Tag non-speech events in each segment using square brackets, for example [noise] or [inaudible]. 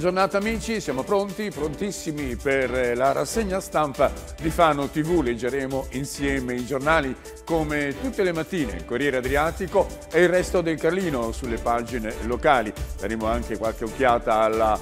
giornata amici, siamo pronti, prontissimi per eh, la rassegna stampa di Fano TV. Leggeremo insieme i giornali come tutte le mattine il Corriere Adriatico e il resto del Carlino sulle pagine locali. Daremo anche qualche occhiata alla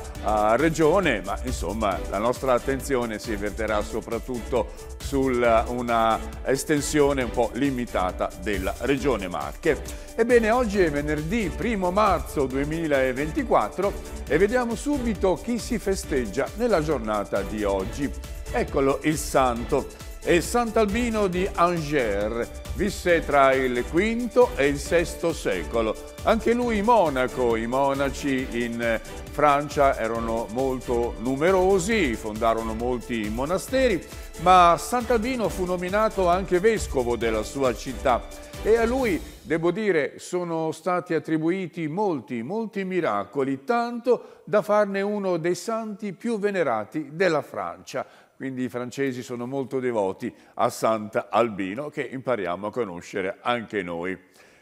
regione, ma insomma la nostra attenzione si verterà soprattutto su una estensione un po' limitata della regione Marche. Ebbene, oggi è venerdì 1 marzo 2024 e vediamo subito chi si festeggia nella giornata di oggi. Eccolo il santo e Sant'Albino di Angers. Visse tra il V e il VI secolo. Anche lui monaco. I monaci in Francia erano molto numerosi, fondarono molti monasteri, ma Sant'Albino fu nominato anche vescovo della sua città e a lui, devo dire, sono stati attribuiti molti, molti miracoli, tanto da farne uno dei santi più venerati della Francia quindi i francesi sono molto devoti a Sant'Albino che impariamo a conoscere anche noi.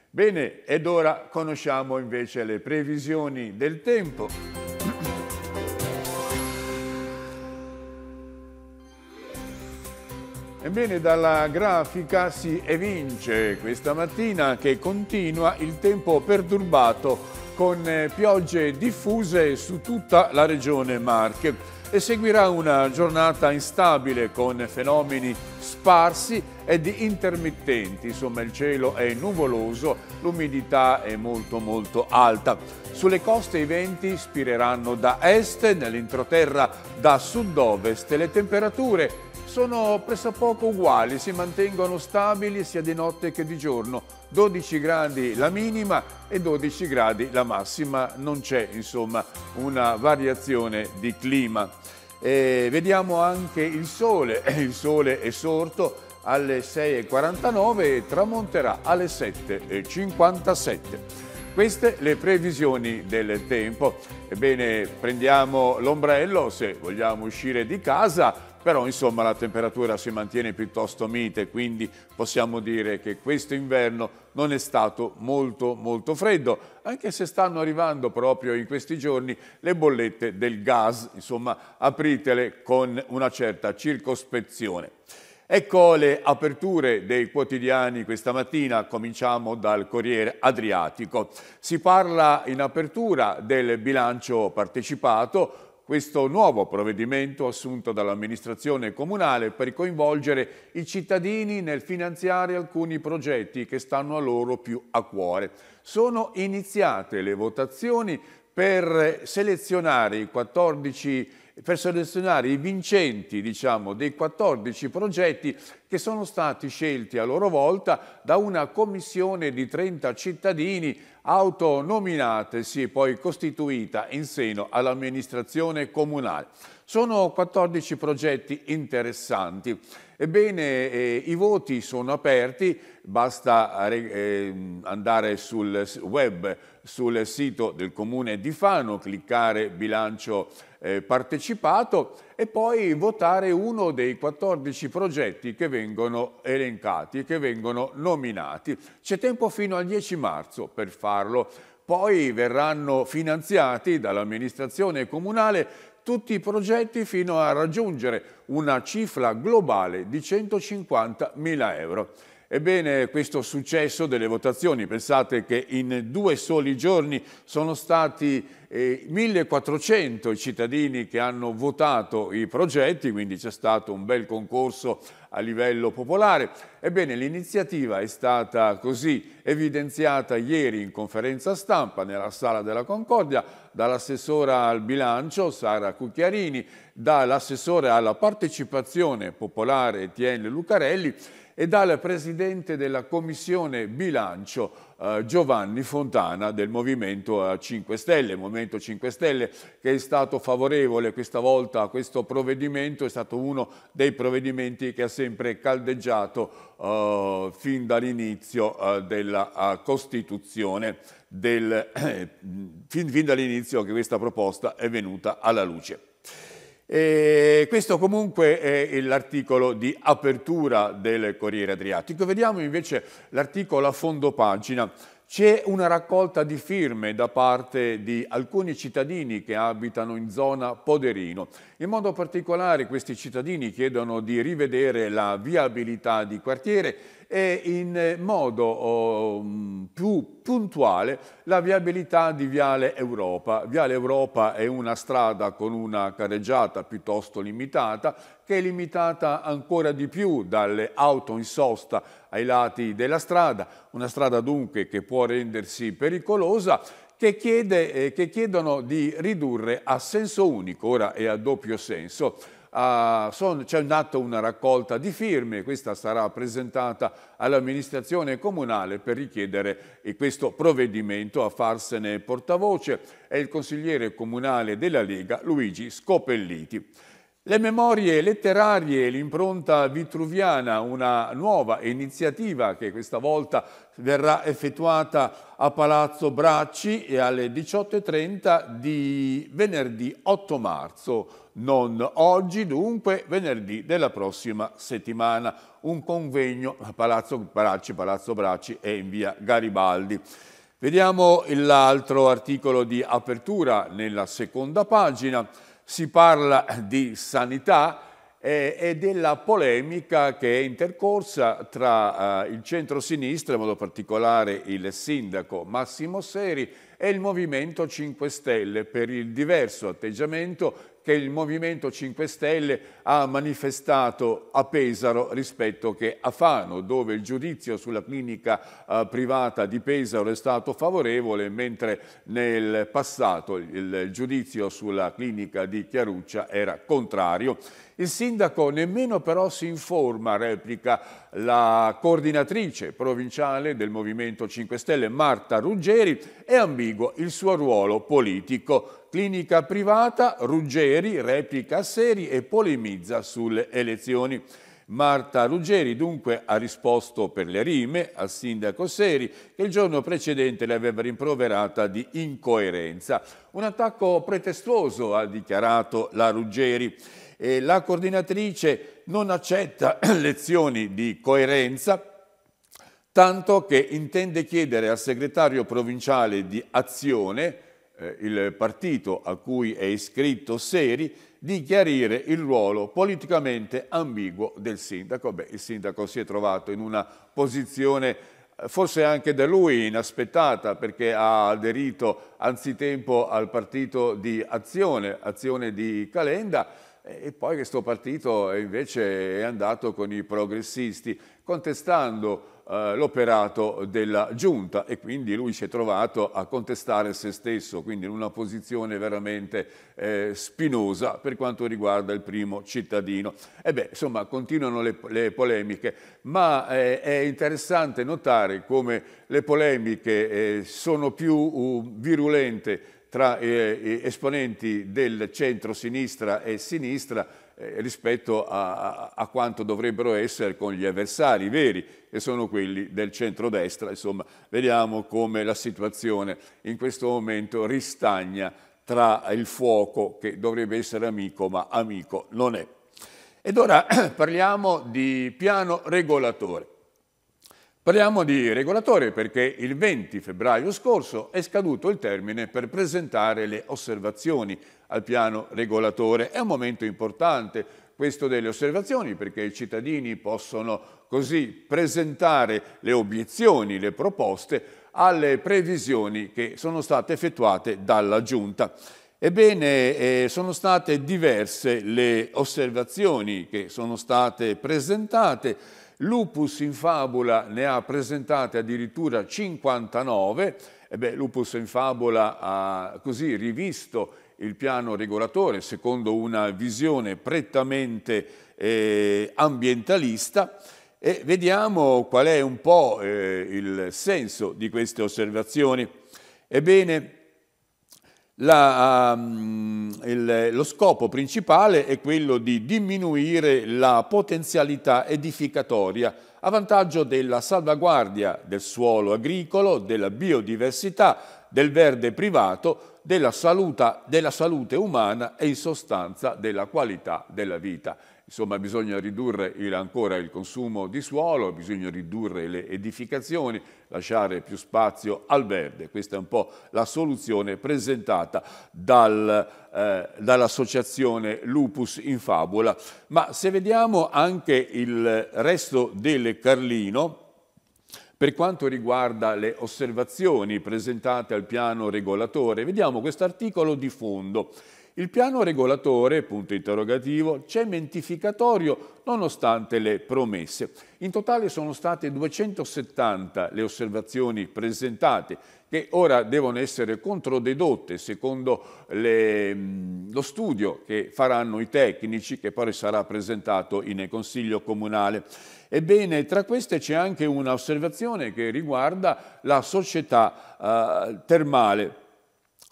Bene, ed ora conosciamo invece le previsioni del tempo. Ebbene, dalla grafica si evince questa mattina che continua il tempo perturbato con piogge diffuse su tutta la regione Marche e seguirà una giornata instabile con fenomeni sparsi ed intermittenti, insomma il cielo è nuvoloso, l'umidità è molto molto alta. Sulle coste i venti spireranno da est, nell'entroterra da sud-ovest le temperature sono pressappoco uguali, si mantengono stabili sia di notte che di giorno, 12 gradi la minima e 12 gradi la massima, non c'è insomma una variazione di clima. E vediamo anche il sole, [clears throat] il sole è sorto alle 6.49 e tramonterà alle 7.57. Queste le previsioni del tempo. Ebbene, prendiamo l'ombrello se vogliamo uscire di casa però insomma la temperatura si mantiene piuttosto mite, quindi possiamo dire che questo inverno non è stato molto molto freddo, anche se stanno arrivando proprio in questi giorni le bollette del gas, insomma apritele con una certa circospezione. Ecco le aperture dei quotidiani questa mattina, cominciamo dal Corriere Adriatico. Si parla in apertura del bilancio partecipato, questo nuovo provvedimento assunto dall'amministrazione comunale per coinvolgere i cittadini nel finanziare alcuni progetti che stanno a loro più a cuore. Sono iniziate le votazioni per selezionare i 14 per selezionare i vincenti diciamo, dei 14 progetti che sono stati scelti a loro volta da una commissione di 30 cittadini autonominatesi e poi costituita in seno all'amministrazione comunale. Sono 14 progetti interessanti. Ebbene, eh, i voti sono aperti, basta eh, andare sul web sul sito del comune di Fano, cliccare bilancio eh, partecipato e poi votare uno dei 14 progetti che vengono elencati, che vengono nominati. C'è tempo fino al 10 marzo per farlo. Poi verranno finanziati dall'amministrazione comunale tutti i progetti fino a raggiungere una cifra globale di 150.000 euro. Ebbene, questo successo delle votazioni, pensate che in due soli giorni sono stati eh, 1400 i cittadini che hanno votato i progetti, quindi c'è stato un bel concorso a livello popolare. Ebbene, l'iniziativa è stata così evidenziata ieri in conferenza stampa nella Sala della Concordia dall'assessora al bilancio Sara Cucchiarini, dall'assessore alla partecipazione popolare Etienne Lucarelli e dal presidente della Commissione Bilancio eh, Giovanni Fontana del Movimento 5 eh, Stelle, Movimento 5 Stelle che è stato favorevole questa volta a questo provvedimento, è stato uno dei provvedimenti che ha sempre caldeggiato eh, fin dall'inizio eh, della eh, Costituzione, del, eh, [clears throat] fin, fin dall'inizio che questa proposta è venuta alla luce. E questo comunque è l'articolo di apertura del Corriere Adriatico. Vediamo invece l'articolo a fondo pagina. C'è una raccolta di firme da parte di alcuni cittadini che abitano in zona Poderino. In modo particolare questi cittadini chiedono di rivedere la viabilità di quartiere e in eh, modo oh, mm, più puntuale la viabilità di Viale Europa. Viale Europa è una strada con una carreggiata piuttosto limitata che è limitata ancora di più dalle auto in sosta ai lati della strada, una strada dunque che può rendersi pericolosa che, chiede, eh, che chiedono di ridurre a senso unico, ora è a doppio senso, Ah, c'è andata una raccolta di firme, questa sarà presentata all'amministrazione comunale per richiedere eh, questo provvedimento a farsene portavoce, è il consigliere comunale della Lega Luigi Scopelliti. Le memorie letterarie, e l'impronta vitruviana, una nuova iniziativa che questa volta verrà effettuata a Palazzo Bracci eh, e alle 18.30 di venerdì 8 marzo non oggi, dunque venerdì della prossima settimana. Un convegno a Palazzo Bracci, Palazzo Bracci e in via Garibaldi. Vediamo l'altro articolo di apertura nella seconda pagina. Si parla di sanità eh, e, della polemica che è intercorsa tra eh, il centro-sinistra, in modo particolare il sindaco Massimo Seri, e il Movimento 5 Stelle per il diverso atteggiamento che il Movimento 5 Stelle ha manifestato a Pesaro rispetto che a Fano, dove il giudizio sulla clinica eh, privata di Pesaro è stato favorevole, mentre nel passato il giudizio sulla clinica di Chiaruccia era contrario il sindaco nemmeno però si informa, replica la coordinatrice provinciale del Movimento 5 Stelle Marta Ruggeri, è ambiguo il suo ruolo politico. Clinica privata, Ruggeri replica seri e polemizza sulle elezioni. Marta Ruggeri dunque ha risposto per le rime al sindaco Seri che il giorno precedente le aveva rimproverata di incoerenza. Un attacco pretestuoso ha dichiarato la Ruggeri eh, la coordinatrice non accetta [clears throat] lezioni di coerenza, tanto che intende chiedere al segretario provinciale di Azione, eh, il partito a cui è iscritto Seri, di chiarire il ruolo politicamente ambiguo del sindaco. Beh, il sindaco si è trovato in una posizione eh, forse anche da lui inaspettata perché ha aderito anzitempo al partito di Azione, Azione di Calenda, e poi questo partito eh, invece è andato con i progressisti, contestando eh, l'operato della giunta e quindi lui si è trovato a contestare se stesso, quindi in una posizione veramente eh, spinosa per quanto riguarda il primo cittadino. E beh, insomma, continuano le, le polemiche, ma eh, è interessante notare come le polemiche eh, sono più uh, virulente tra eh, eh, esponenti del centro-sinistra e sinistra eh, rispetto a, a, quanto dovrebbero essere con gli avversari veri, che sono quelli del centro-destra. Insomma, vediamo come la situazione in questo momento ristagna tra il fuoco che dovrebbe essere amico, ma amico non è. Ed ora [clears throat] parliamo di piano regolatore. Parliamo di regolatore perché il 20 febbraio scorso è scaduto il termine per presentare le osservazioni al piano regolatore. È un momento importante questo delle osservazioni perché i cittadini possono così presentare le obiezioni, le proposte alle previsioni che sono state effettuate dalla Giunta. Ebbene, eh, sono state diverse le osservazioni che sono state presentate Lupus in fabula ne ha presentate addirittura 59, e beh, Lupus in fabula ha così rivisto il piano regolatore secondo una visione prettamente eh, ambientalista e vediamo qual è un po' eh, il senso di queste osservazioni. Ebbene, la, um, il, lo scopo principale è quello di diminuire la potenzialità edificatoria a vantaggio della salvaguardia del suolo agricolo, della biodiversità, del verde privato, della, saluta, della salute umana e in sostanza della qualità della vita. Insomma, bisogna ridurre il, ancora il consumo di suolo, bisogna ridurre le edificazioni, lasciare più spazio al verde. Questa è un po' la soluzione presentata dal, eh, dall'associazione Lupus in Fabula. Ma se vediamo anche il resto del Carlino, per quanto riguarda le osservazioni presentate al piano regolatore, vediamo questo articolo di fondo il piano regolatore, punto interrogativo, cementificatorio nonostante le promesse. In totale sono state 270 le osservazioni presentate che ora devono essere controdedotte secondo le, lo studio che faranno i tecnici che poi sarà presentato in Consiglio Comunale. Ebbene, tra queste c'è anche un'osservazione che riguarda la società eh, termale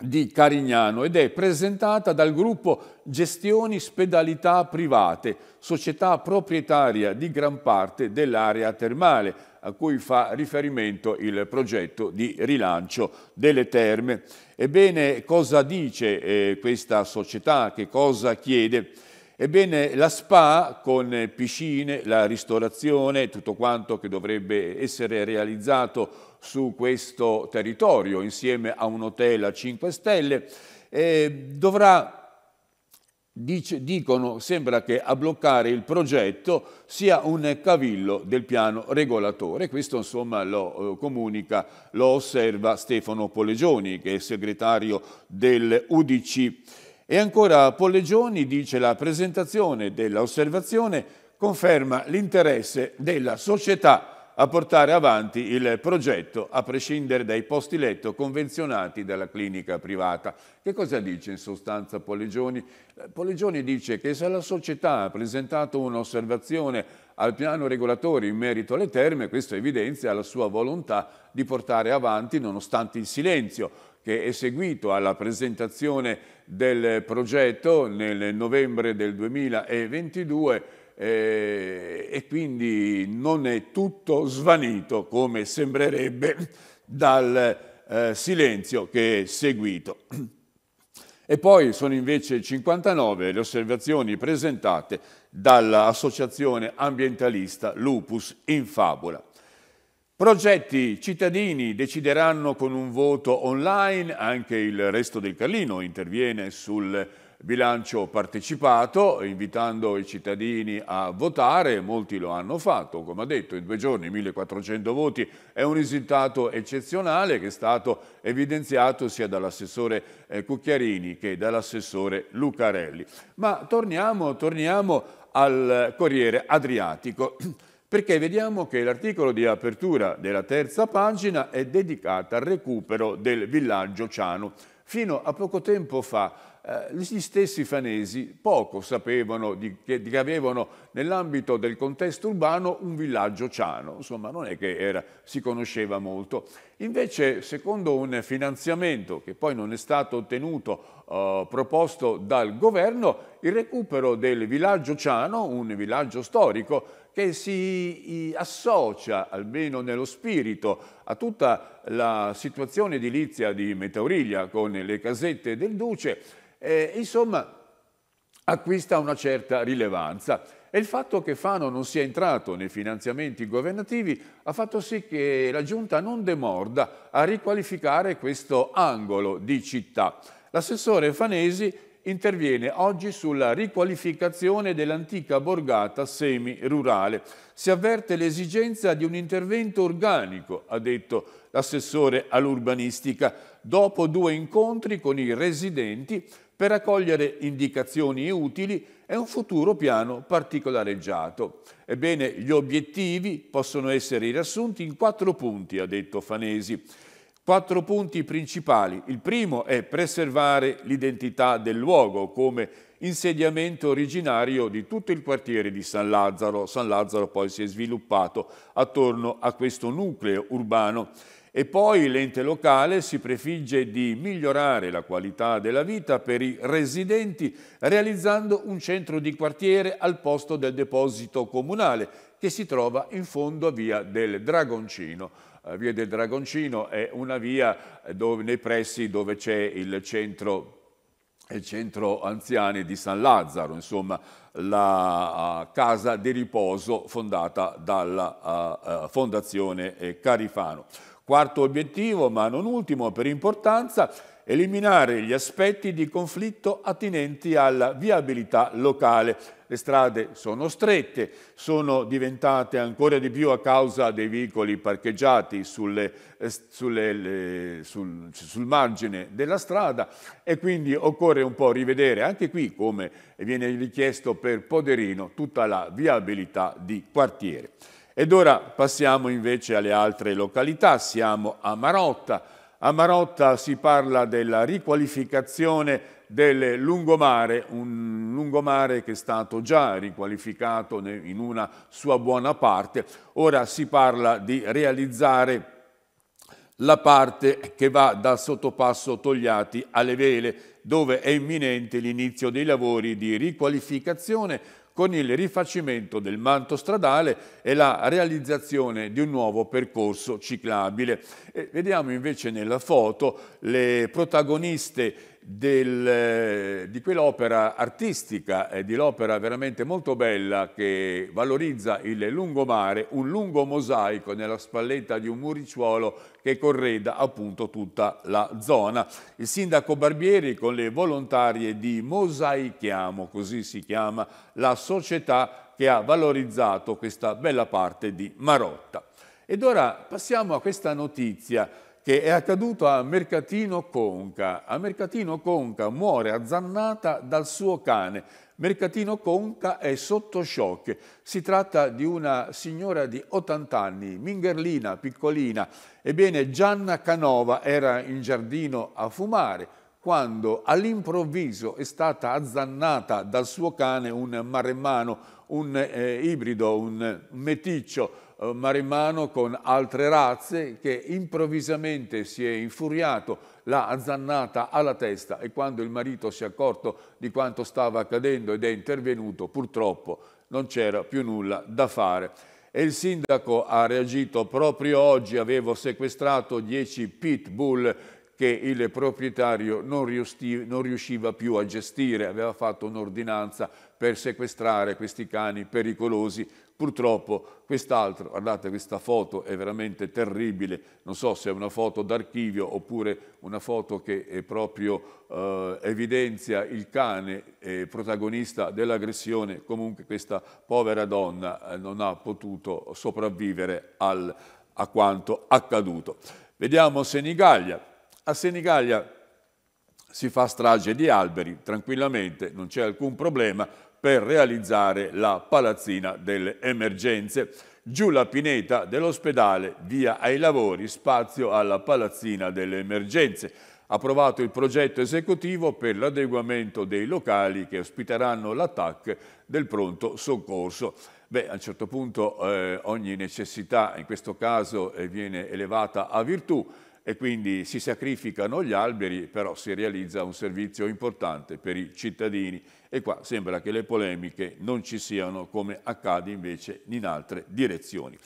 di Carignano ed è presentata dal gruppo Gestioni Spedalità Private, società proprietaria di gran parte dell'area termale, a cui fa riferimento il progetto di rilancio delle terme. Ebbene, cosa dice eh, questa società? Che cosa chiede? Ebbene, la SPA con piscine, la ristorazione, tutto quanto che dovrebbe essere realizzato su questo territorio insieme a un hotel a 5 stelle, eh, dovrà Dice, dicono, sembra che a bloccare il progetto sia un cavillo del piano regolatore. Questo insomma lo eh, comunica, lo osserva Stefano Polegioni, che è segretario dell'Udc. E ancora Pollegioni dice la presentazione dell'osservazione conferma l'interesse della società a portare avanti il progetto a prescindere dai posti letto convenzionati dalla clinica privata. Che cosa dice in sostanza Polegioni? Eh, Polegioni dice che se la società ha presentato un'osservazione al piano regolatore in merito alle terme, questo evidenzia la sua volontà di portare avanti nonostante il silenzio che è seguito alla presentazione del progetto nel novembre del 2022 eh, e quindi non è tutto svanito come sembrerebbe dal eh, silenzio che è seguito. E poi sono invece 59 le osservazioni presentate dall'associazione ambientalista Lupus in Fabula. Progetti cittadini decideranno con un voto online, anche il resto del Carlino interviene sul bilancio partecipato, invitando i cittadini a votare, molti lo hanno fatto, come ha detto, in due giorni 1400 voti, è un risultato eccezionale che è stato evidenziato sia dall'assessore eh, Cucchiarini che dall'assessore Lucarelli. Ma torniamo, torniamo al Corriere Adriatico, [clears throat] perché vediamo che l'articolo di apertura della terza pagina è dedicato al recupero del villaggio Ciano. Fino a poco tempo fa eh, gli stessi fanesi poco sapevano di, che, di, che, avevano nell'ambito del contesto urbano un villaggio ciano, insomma non è che era, si conosceva molto. Invece, secondo un finanziamento che poi non è stato ottenuto, eh, proposto dal governo, il recupero del villaggio Ciano, un villaggio storico che si associa, almeno nello spirito, a tutta la situazione edilizia di Meteoriglia con le casette del Duce, eh, insomma acquista una certa rilevanza. E il fatto che Fano non sia entrato nei finanziamenti governativi ha fatto sì che la Giunta non demorda a riqualificare questo angolo di città. L'assessore Fanesi interviene oggi sulla riqualificazione dell'antica borgata semi-rurale. Si avverte l'esigenza di un intervento organico, ha detto l'assessore all'urbanistica, dopo due incontri con i residenti per raccogliere indicazioni utili e un futuro piano particolareggiato. Ebbene, gli obiettivi possono essere riassunti in quattro punti, ha detto Fanesi. Quattro punti principali. Il primo è preservare l'identità del luogo come insediamento originario di tutto il quartiere di San Lazzaro. San Lazzaro poi si è sviluppato attorno a questo nucleo urbano e poi l'ente locale si prefigge di migliorare la qualità della vita per i residenti realizzando un centro di quartiere al posto del deposito comunale che si trova in fondo a via del Dragoncino. Eh, via del Dragoncino è una via eh, dove, nei pressi dove c'è il centro il centro anziani di San Lazzaro, insomma la uh, casa di riposo fondata dalla uh, uh, Fondazione Carifano. Quarto obiettivo, ma non ultimo per importanza, eliminare gli aspetti di conflitto attinenti alla viabilità locale. Le strade sono strette, sono diventate ancora di più a causa dei veicoli parcheggiati sulle, eh, sulle, le, sul, sul, margine della strada e quindi occorre un po' rivedere anche qui, come viene richiesto per Poderino, tutta la viabilità di quartiere. Ed ora passiamo invece alle altre località, siamo a Marotta. A Marotta si parla della riqualificazione del lungomare, un lungomare che è stato già riqualificato in una sua buona parte. Ora si parla di realizzare la parte che va dal sottopasso Togliati alle Vele, dove è imminente l'inizio dei lavori di riqualificazione con il rifacimento del manto stradale e la realizzazione di un nuovo percorso ciclabile. E vediamo invece nella foto le protagoniste del, eh, di quell'opera artistica e eh, di l'opera veramente molto bella che valorizza il lungomare, un lungo mosaico nella spalletta di un muricciuolo che correda appunto tutta la zona. Il sindaco Barbieri con le volontarie di Mosaichiamo, così si chiama la società che ha valorizzato questa bella parte di Marotta. Ed ora passiamo a questa notizia che è accaduto a Mercatino Conca. A Mercatino Conca muore azzannata dal suo cane. Mercatino Conca è sotto shock. Si tratta di una signora di 80 anni, mingherlina, piccolina. Ebbene, Gianna Canova era in giardino a fumare quando all'improvviso è stata azzannata dal suo cane un maremmano, un eh, ibrido, un meticcio eh, Marimano con altre razze che improvvisamente si è infuriato, l'ha azzannata alla testa e quando il marito si è accorto di quanto stava accadendo ed è intervenuto, purtroppo non c'era più nulla da fare. E il sindaco ha reagito proprio oggi, avevo sequestrato 10 pitbull che il proprietario non, riusciva più a gestire, aveva fatto un'ordinanza per sequestrare questi cani pericolosi. Purtroppo quest'altro, guardate questa foto è veramente terribile, non so se è una foto d'archivio oppure una foto che eh, proprio eh, evidenzia il cane eh, protagonista dell'aggressione, comunque questa povera donna eh, non ha potuto sopravvivere al, a quanto accaduto. Vediamo Senigallia. A Senigallia si fa strage di alberi tranquillamente, non c'è alcun problema, per realizzare la palazzina delle emergenze. Giù la pineta dell'ospedale, via ai lavori, spazio alla palazzina delle emergenze. Approvato il progetto esecutivo per l'adeguamento dei locali che ospiteranno l'attacco del pronto soccorso. Beh, a un certo punto eh, ogni necessità, in questo caso, eh, viene elevata a virtù e quindi si sacrificano gli alberi, però si realizza un servizio importante per i cittadini e qua sembra che le polemiche non ci siano come accade invece in altre direzioni.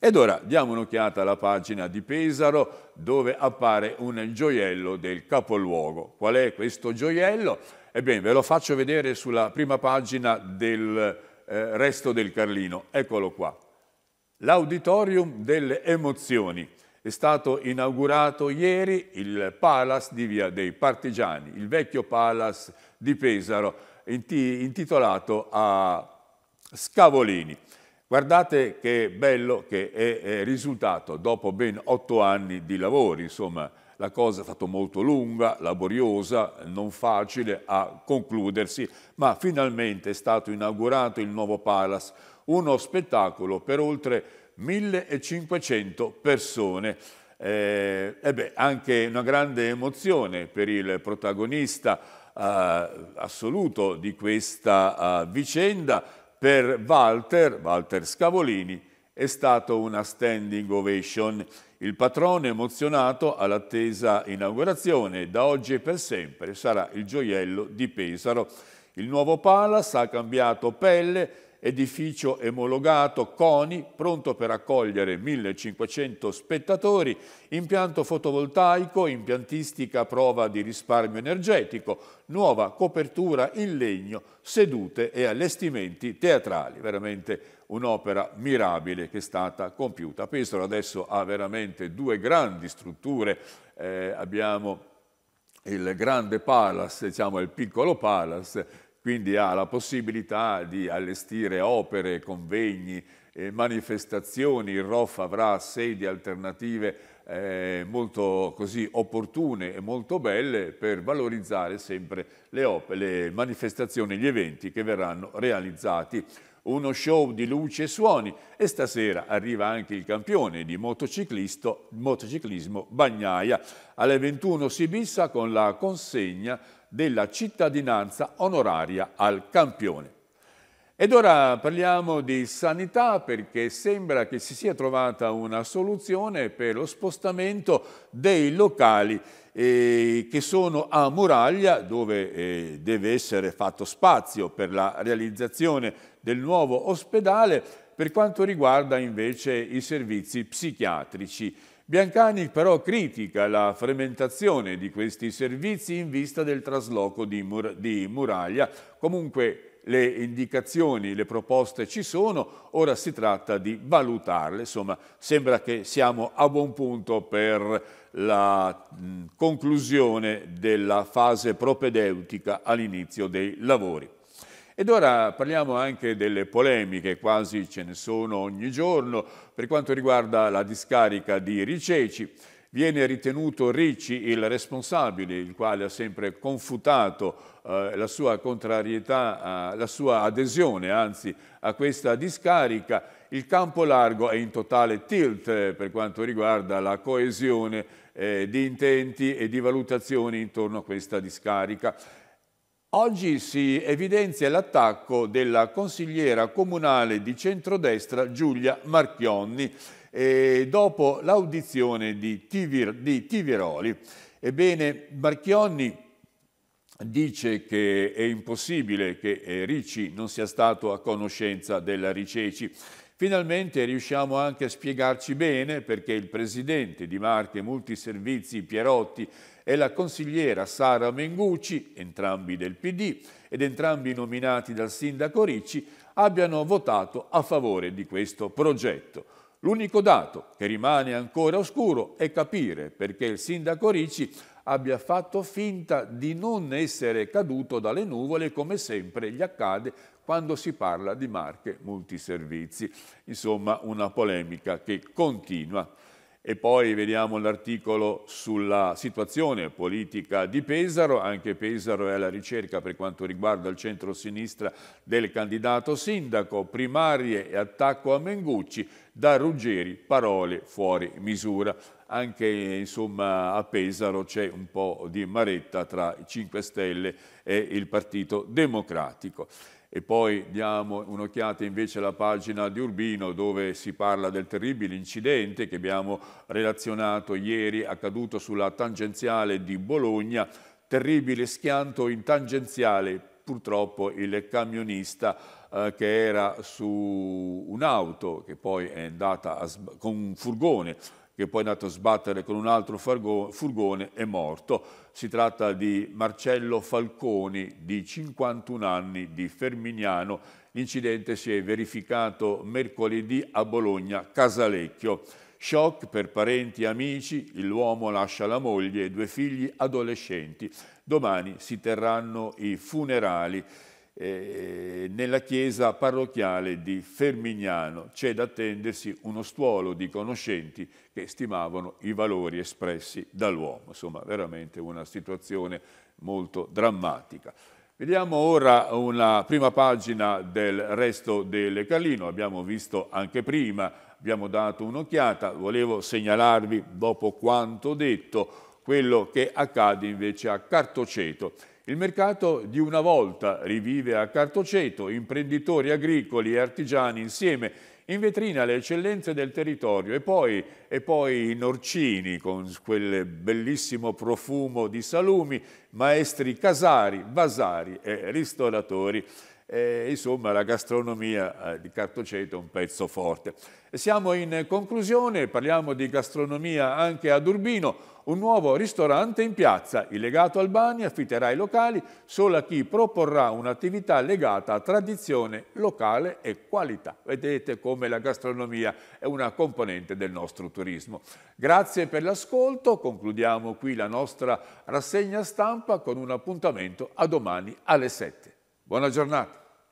Ed ora diamo un'occhiata alla pagina di Pesaro dove appare un gioiello del capoluogo. Qual è questo gioiello? Ebbene, ve lo faccio vedere sulla prima pagina del eh, resto del Carlino. Eccolo qua. L'auditorium delle emozioni è stato inaugurato ieri il Palace di Via dei Partigiani, il vecchio Palace di Pesaro, intitolato a Scavolini. Guardate che bello che è, è risultato dopo ben otto anni di lavori, insomma, la cosa è stata molto lunga, laboriosa, non facile a concludersi, ma finalmente è stato inaugurato il nuovo Palace, uno spettacolo per oltre 1500 persone. Eh, beh, anche una grande emozione per il protagonista eh, assoluto di questa eh, vicenda, per Walter, Walter Scavolini, è stata una standing ovation. Il patrono emozionato all'attesa inaugurazione, da oggi e per sempre sarà il gioiello di Pesaro. Il nuovo Palace ha cambiato pelle, edificio emologato CONI, pronto per accogliere 1500 spettatori, impianto fotovoltaico, impiantistica a prova di risparmio energetico, nuova copertura in legno, sedute e allestimenti teatrali. Veramente un'opera mirabile che è stata compiuta. Pesaro adesso ha veramente due grandi strutture, eh, abbiamo il grande palace, diciamo il piccolo palace, quindi ha la possibilità di allestire opere, convegni, eh, manifestazioni, il ROF avrà sedi alternative eh, molto così opportune e molto belle per valorizzare sempre le, opere, le manifestazioni, gli eventi che verranno realizzati uno show di luci e suoni e stasera arriva anche il campione di motociclismo Bagnaia. Alle 21 si bissa con la consegna della cittadinanza onoraria al campione. Ed ora parliamo di sanità perché sembra che si sia trovata una soluzione per lo spostamento dei locali eh, che sono a Muraglia dove eh, deve essere fatto spazio per la realizzazione del nuovo ospedale per quanto riguarda invece i servizi psichiatrici. Biancani però critica la fermentazione di questi servizi in vista del trasloco di, Mur di Muraglia. Comunque le indicazioni, le proposte ci sono, ora si tratta di valutarle. Insomma, sembra che siamo a buon punto per la mh, conclusione della fase propedeutica all'inizio dei lavori. Ed ora parliamo anche delle polemiche, quasi ce ne sono ogni giorno, per quanto riguarda la discarica di Riceci. Viene ritenuto Ricci il responsabile, il quale ha sempre confutato eh, la sua contrarietà, eh, la sua adesione anzi a questa discarica. Il campo largo è in totale tilt eh, per quanto riguarda la coesione eh, di intenti e di valutazioni intorno a questa discarica. Oggi si evidenzia l'attacco della consigliera comunale di centrodestra Giulia Marchionni eh, dopo l'audizione di, Tivir, di Tiviroli. Ebbene, Marchionni dice che è impossibile che eh, Ricci non sia stato a conoscenza della Riceci. Finalmente riusciamo anche a spiegarci bene perché il presidente di Marche Multiservizi Pierotti e la consigliera Sara Mengucci, entrambi del PD ed entrambi nominati dal sindaco Ricci, abbiano votato a favore di questo progetto. L'unico dato che rimane ancora oscuro è capire perché il sindaco Ricci abbia fatto finta di non essere caduto dalle nuvole come sempre gli accade quando si parla di marche multiservizi. Insomma, una polemica che continua. E poi vediamo l'articolo sulla situazione politica di Pesaro, anche Pesaro è alla ricerca per quanto riguarda il centro-sinistra del candidato sindaco, primarie e attacco a Mengucci, da Ruggeri parole fuori misura. Anche insomma, a Pesaro c'è un po' di maretta tra i 5 Stelle e il Partito Democratico. E poi diamo un'occhiata invece alla pagina di Urbino dove si parla del terribile incidente che abbiamo relazionato ieri accaduto sulla tangenziale di Bologna, terribile schianto in tangenziale, purtroppo il camionista eh, che era su un'auto che poi è andata a con un furgone che poi è andato a sbattere con un altro furgone, è morto. Si tratta di Marcello Falconi, di 51 anni, di Fermignano. L'incidente si è verificato mercoledì a Bologna, Casalecchio. Shock per parenti e amici, l'uomo lascia la moglie e due figli adolescenti. Domani si terranno i funerali eh, nella chiesa parrocchiale di Fermignano c'è da attendersi uno stuolo di conoscenti che stimavano i valori espressi dall'uomo. Insomma, veramente una situazione molto drammatica. Vediamo ora una prima pagina del resto del Calino, abbiamo visto anche prima, abbiamo dato un'occhiata, volevo segnalarvi dopo quanto detto quello che accade invece a Cartoceto. Il mercato di una volta rivive a Cartoceto, imprenditori agricoli e artigiani insieme, in vetrina le eccellenze del territorio e poi, e poi i norcini con quel bellissimo profumo di salumi, maestri casari, basari e ristoratori. E, insomma la gastronomia eh, di Cartoceto è un pezzo forte. Siamo in conclusione, parliamo di gastronomia anche ad Urbino, un nuovo ristorante in piazza, il legato Albani affitterà i locali solo a chi proporrà un'attività legata a tradizione locale e qualità. Vedete come la gastronomia è una componente del nostro turismo. Grazie per l'ascolto, concludiamo qui la nostra rassegna stampa con un appuntamento a domani alle 7. Buona giornata.